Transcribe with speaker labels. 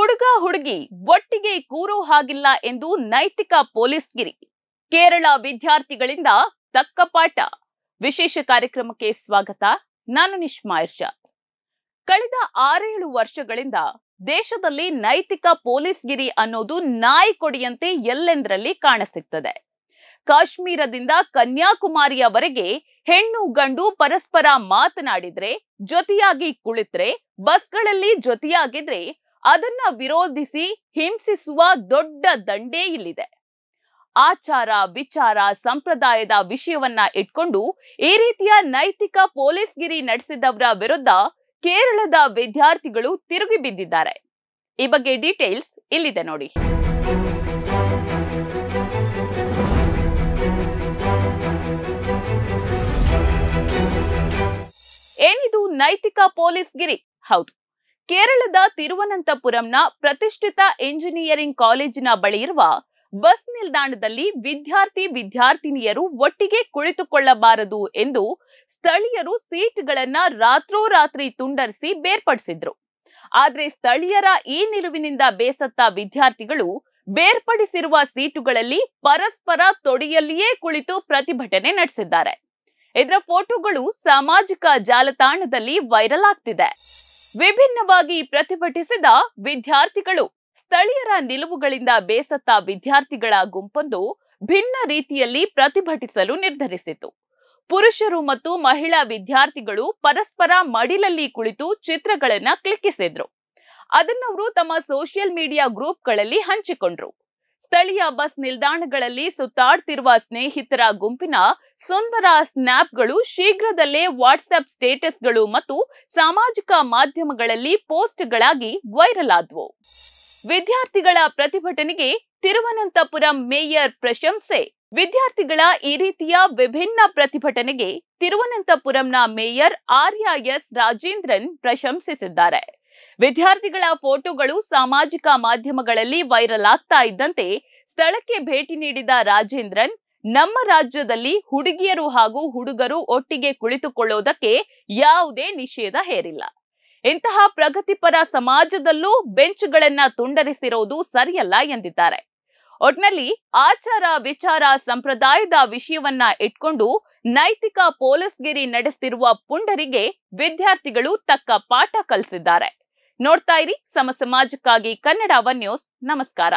Speaker 1: ಹುಡುಗ ಹುಡುಗಿ ಒಟ್ಟಿಗೆ ಕೂರೋ ಹಾಗಿಲ್ಲ ಎಂದು ನೈತಿಕ ಪೊಲೀಸ್ ಗಿರಿ ಕೇರಳ ವಿದ್ಯಾರ್ಥಿಗಳಿಂದ ತಕ್ಕ ಪಾಠ ವಿಶೇಷ ಕಾರ್ಯಕ್ರಮಕ್ಕೆ ಸ್ವಾಗತ ನಾನು ನಿಶ್ಮಾ ಇರ್ಷಾದ್ ಕಳೆದ ಆರೇಳು ವರ್ಷಗಳಿಂದ ದೇಶದಲ್ಲಿ ನೈತಿಕ ಪೊಲೀಸ್ ಗಿರಿ ಅನ್ನೋದು ನಾಯಿ ಕೊಡಿಯಂತೆ ಎಲ್ಲೆಂದರಲ್ಲಿ ಕಾಣಸಿಗ್ತದೆ ಕಾಶ್ಮೀರದಿಂದ ಕನ್ಯಾಕುಮಾರಿಯವರೆಗೆ ಹೆಣ್ಣು ಗಂಡು ಪರಸ್ಪರ ಮಾತನಾಡಿದ್ರೆ ಜೊತೆಯಾಗಿ ಕುಳಿತ್ರೆ ಬಸ್ಗಳಲ್ಲಿ ಜೊತೆಯಾಗಿದ್ರೆ ಅದನ್ನ ವಿರೋಧಿಸಿ ಹಿಂಸಿಸುವ ದೊಡ್ಡ ದಂಡೇ ಇಲ್ಲಿದೆ ಆಚಾರ ವಿಚಾರ ಸಂಪ್ರದಾಯದ ವಿಷಯವನ್ನ ಇಟ್ಕೊಂಡು ಈ ರೀತಿಯ ನೈತಿಕ ಪೊಲೀಸ್ಗಿರಿ ನಡೆಸಿದವರ ವಿರುದ್ಧ ಕೇರಳದ ವಿದ್ಯಾರ್ಥಿಗಳು ತಿರುಗಿ ಬಿದ್ದಿದ್ದಾರೆ ಈ ಬಗ್ಗೆ ಡೀಟೇಲ್ಸ್ ಇಲ್ಲಿದೆ ನೋಡಿ ಏನಿದು ನೈತಿಕ ಪೊಲೀಸ್ಗಿರಿ ಹೌದು ಕೇರಳದ ತಿರುವನಂತಪುರಂನ ಪ್ರತಿಷ್ಠಿತ ಎಂಜಿನಿಯರಿಂಗ್ ಕಾಲೇಜಿನ ಬಳಿ ಇರುವ ಬಸ್ ನಿಲ್ದಾಣದಲ್ಲಿ ವಿದ್ಯಾರ್ಥಿ ವಿದ್ಯಾರ್ಥಿನಿಯರು ಒಟ್ಟಿಗೆ ಕುಳಿತುಕೊಳ್ಳಬಾರದು ಎಂದು ಸ್ಥಳೀಯರು ಸೀಟ್ಗಳನ್ನ ರಾತ್ರೋರಾತ್ರಿ ತುಂಡರಿಸಿ ಬೇರ್ಪಡಿಸಿದ್ರು ಆದ್ರೆ ಸ್ಥಳೀಯರ ಈ ನಿಲುವಿನಿಂದ ಬೇಸತ್ತ ವಿದ್ಯಾರ್ಥಿಗಳು ಬೇರ್ಪಡಿಸಿರುವ ಸೀಟುಗಳಲ್ಲಿ ಪರಸ್ಪರ ತೊಡೆಯಲ್ಲಿಯೇ ಕುಳಿತು ಪ್ರತಿಭಟನೆ ನಡೆಸಿದ್ದಾರೆ ಇದರ ಫೋಟೋಗಳು ಸಾಮಾಜಿಕ ಜಾಲತಾಣದಲ್ಲಿ ವೈರಲ್ ಆಗ್ತಿದೆ ವಿಭಿನ್ನವಾಗಿ ಪ್ರತಿಭಟಿಸಿದ ವಿದ್ಯಾರ್ಥಿಗಳು ಸ್ಥಳೀಯರ ನಿಲುವುಗಳಿಂದ ಬೇಸತ್ತ ವಿದ್ಯಾರ್ಥಿಗಳ ಗುಂಪೊಂದು ಭಿನ್ನ ರೀತಿಯಲ್ಲಿ ಪ್ರತಿಭಟಿಸಲು ನಿರ್ಧರಿಸಿತು ಪುರುಷರು ಮತ್ತು ಮಹಿಳಾ ವಿದ್ಯಾರ್ಥಿಗಳು ಪರಸ್ಪರ ಮಡಿಲಲ್ಲಿ ಕುಳಿತು ಚಿತ್ರಗಳನ್ನ ಕ್ಲಿಕ್ಕಿಸಿದ್ರು ಅದನ್ನವರು ತಮ್ಮ ಸೋಷಿಯಲ್ ಮೀಡಿಯಾ ಗ್ರೂಪ್ಗಳಲ್ಲಿ ಹಂಚಿಕೊಂಡ್ರು ಸ್ಥಳೀಯ ಬಸ್ ನಿಲ್ದಾಣಗಳಲ್ಲಿ ಸುತ್ತಾಡ್ತಿರುವ ಸ್ನೇಹಿತರ ಗುಂಪಿನ ಸುಂದರ ಸ್ನಾಪ್ಗಳು ಶೀಘ್ರದಲ್ಲೇ ವಾಟ್ಸ್ಆಪ್ ಸ್ಟೇಟಸ್ಗಳು ಮತ್ತು ಸಾಮಾಜಿಕ ಮಾಧ್ಯಮಗಳಲ್ಲಿ ಪೋಸ್ಟ್ಗಳಾಗಿ ವೈರಲ್ ಆದವು ವಿದ್ಯಾರ್ಥಿಗಳ ಪ್ರತಿಭಟನೆಗೆ ತಿರುವನಂತಪುರಂ ಮೇಯರ್ ಪ್ರಶಂಸೆ ವಿದ್ಯಾರ್ಥಿಗಳ ಈ ರೀತಿಯ ವಿಭಿನ್ನ ಪ್ರತಿಭಟನೆಗೆ ತಿರುವನಂತಪುರಂನ ಮೇಯರ್ ಆರ್ಯ ಎಸ್ ರಾಜೇಂದ್ರನ್ ಪ್ರಶಂಸಿಸಿದ್ದಾರೆ ವಿದ್ಯಾರ್ಥಿಗಳ ಫೋಟೋಗಳು ಸಾಮಾಜಿಕ ಮಾಧ್ಯಮಗಳಲ್ಲಿ ವೈರಲ್ ಆಗ್ತಾ ಇದ್ದಂತೆ ಸ್ಥಳಕ್ಕೆ ಭೇಟಿ ನೀಡಿದ ರಾಜೇಂದ್ರನ್ ನಮ್ಮ ರಾಜ್ಯದಲ್ಲಿ ಹುಡುಗಿಯರು ಹಾಗೂ ಹುಡುಗರು ಒಟ್ಟಿಗೆ ಕುಳಿತುಕೊಳ್ಳೋದಕ್ಕೆ ಯಾವುದೇ ನಿಷೇಧ ಹೇರಿಲ್ಲ ಇಂತಹ ಪ್ರಗತಿಪರ ಸಮಾಜದಲ್ಲೂ ಬೆಂಚ್ಗಳನ್ನ ತುಂಡರಿಸಿರುವುದು ಸರಿಯಲ್ಲ ಎಂದಿದ್ದಾರೆ ಒಟ್ನಲ್ಲಿ ಆಚಾರ ವಿಚಾರ ಸಂಪ್ರದಾಯದ ವಿಷಯವನ್ನ ಇಟ್ಕೊಂಡು ನೈತಿಕ ಪೊಲೀಸ್ಗಿರಿ ನಡೆಸಿರುವ ಪುಂಡರಿಗೆ ವಿದ್ಯಾರ್ಥಿಗಳು ತಕ್ಕ ಪಾಠ ಕಲಿಸಿದ್ದಾರೆ ನೋಡ್ತಾ ಇರಿ ಸಮ ಸಮಾಜಕ್ಕಾಗಿ ಕನ್ನಡ ಒನ್ ನ್ಯೂಸ್ ನಮಸ್ಕಾರ